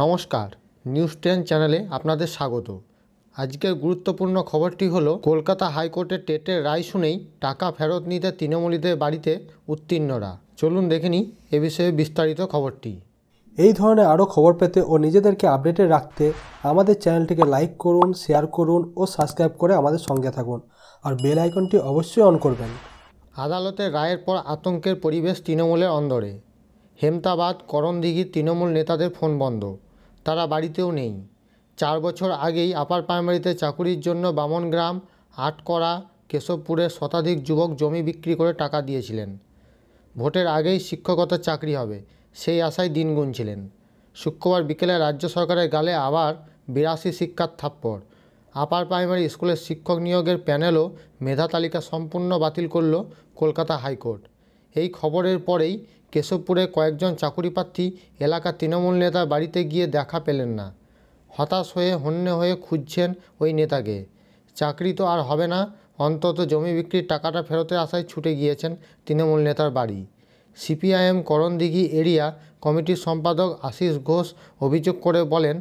নমস্কার news ten চ্যানেলে আপনাদের স্বাগত আজকের গুরুত্বপূর্ণ খবরটি হল কলকাতা হাইকোর্টের টেটের রায় শুনেই টাকা ফেরত নিতে তৃণমূলীদের বাড়িতে উত্তীর্ণরা চলুন দেখে এ বিষয়ে বিস্তারিত খবরটি এই ধরনের আরও খবর পেতে ও নিজেদেরকে আপডেটে রাখতে আমাদের চ্যানেলটিকে লাইক করুন শেয়ার করুন ও সাবস্ক্রাইব করে আমাদের সঙ্গে থাকুন আর বেল আইকনটি অবশ্যই অন করবেন আদালতের রায়ের পর আতঙ্কের পরিবেশ তৃণমূলের অন্দরে হেমতাবাদ করণদিঘির তৃণমূল নেতাদের ফোন বন্ধ তারা বাড়িতেও নেই চার বছর আগেই আপার প্রাইমারিতে চাকুরির জন্য বামনগ্রাম আটকরা কেশবপুরের শতাধিক যুবক জমি বিক্রি করে টাকা দিয়েছিলেন ভোটের আগেই শিক্ষকতার চাকরি হবে সেই আশায় দিন গুনছিলেন শুক্রবার বিকেলে রাজ্য সরকারের গালে আবার বিরাশি শিক্ষার থাপ্পড় আপার প্রাইমারি স্কুলের শিক্ষক নিয়োগের প্যানেলও মেধা তালিকা সম্পূর্ণ বাতিল করল কলকাতা হাইকোর্ট এই খবরের পরেই কেশবপুরে কয়েকজন চাকুরিপ্রার্থী এলাকার তৃণমূল নেতার বাড়িতে গিয়ে দেখা পেলেন না হতাশ হয়ে হন্যে হয়ে খুঁজছেন ওই নেতাকে চাকরি তো আর হবে না অন্তত জমি বিক্রির টাকাটা ফেরতের আসায় ছুটে গিয়েছেন তৃণমূল নেতার বাড়ি সিপিআইএম করণদিঘি এরিয়া কমিটির সম্পাদক আশিস ঘোষ অভিযোগ করে বলেন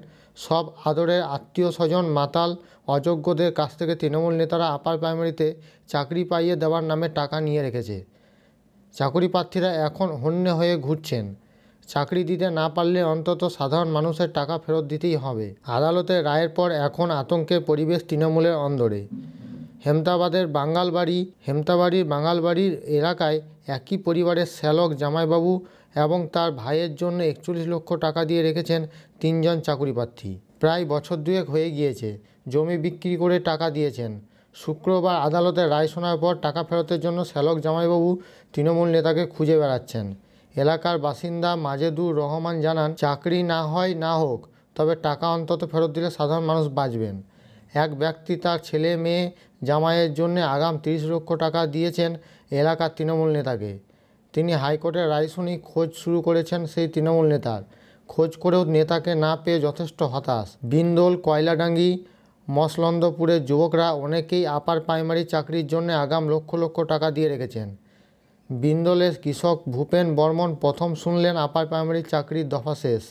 সব আদরের আত্মীয় স্বজন মাতাল অযোগ্যদের কাছ থেকে তৃণমূল নেতারা আপার প্রাইমারিতে চাকরি পাইয়ে দেওয়ার নামে টাকা নিয়ে রেখেছে চাকরি প্রার্থীরা এখন হন্যে হয়ে ঘুরছেন চাকরি দিতে না পারলে অন্তত সাধারণ মানুষের টাকা ফেরত দিতেই হবে আদালতের রায়ের পর এখন আতঙ্কের পরিবেশ তৃণমূলের অন্দরে হেমতাবাদের বাঙ্গালবাড়ি হেমতাবাড়ির বাঙ্গালবাড়ির এলাকায় একই পরিবারের শ্যালক জামাইবাবু এবং তার ভাইয়ের জন্য একচল্লিশ লক্ষ টাকা দিয়ে রেখেছেন তিনজন চাকরি প্রার্থী প্রায় বছর দুয়েক হয়ে গিয়েছে জমি বিক্রি করে টাকা দিয়েছেন শুক্রবার আদালতের রায় শোনার পর টাকা ফেরতের জন্য শ্যালক জামাইবাবু তৃণমূল নেতাকে খুঁজে বেড়াচ্ছেন এলাকার বাসিন্দা মাজেদুর রহমান জানান চাকরি না হয় না হোক তবে টাকা অন্তত ফেরত দিলে সাধারণ মানুষ বাঁচবেন এক ব্যক্তি তার ছেলে মেয়ে জামাইয়ের জন্য আগাম তিরিশ লক্ষ টাকা দিয়েছেন এলাকার তৃণমূল নেতাকে তিনি হাইকোর্টের রায় শুনি খোঁজ শুরু করেছেন সেই তৃণমূল নেতার খোঁজ করেও নেতাকে না পেয়ে যথেষ্ট হতাশ বিন্দোল কয়লাডাঙ্গি মসলন্দপুরের যুবকরা অনেকেই আপার প্রাইমারি চাকরির জন্য আগাম লক্ষ লক্ষ টাকা দিয়ে রেখেছেন বিন্দলের কৃষক ভূপেন বর্মন প্রথম শুনলেন আপার প্রাইমারি চাকরির দফা শেষ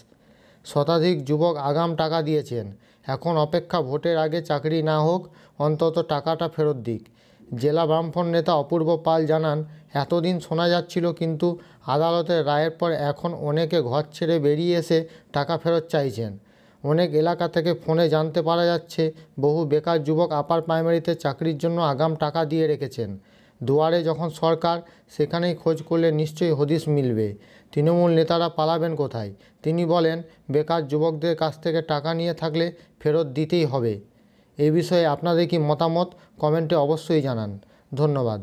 শতাধিক যুবক আগাম টাকা দিয়েছেন এখন অপেক্ষা ভোটের আগে চাকরি না হোক অন্তত টাকাটা ফেরত দিক জেলা বামফ্রন্ট নেতা অপূর্ব পাল জানান এতদিন শোনা যাচ্ছিল কিন্তু আদালতের রায়ের পর এখন অনেকে ঘর ছেড়ে বেরিয়ে এসে টাকা ফেরত চাইছেন অনেক এলাকা থেকে ফোনে জানতে পারা যাচ্ছে বহু বেকার যুবক আপার প্রাইমারিতে চাকরির জন্য আগাম টাকা দিয়ে রেখেছেন দুয়ারে যখন সরকার সেখানেই খোঁজ করলে নিশ্চয়ই হদিস মিলবে তৃণমূল নেতারা পালাবেন কোথায় তিনি বলেন বেকার যুবকদের কাছ থেকে টাকা নিয়ে থাকলে ফেরত দিতেই হবে এ বিষয়ে আপনাদের কি মতামত কমেন্টে অবশ্যই জানান ধন্যবাদ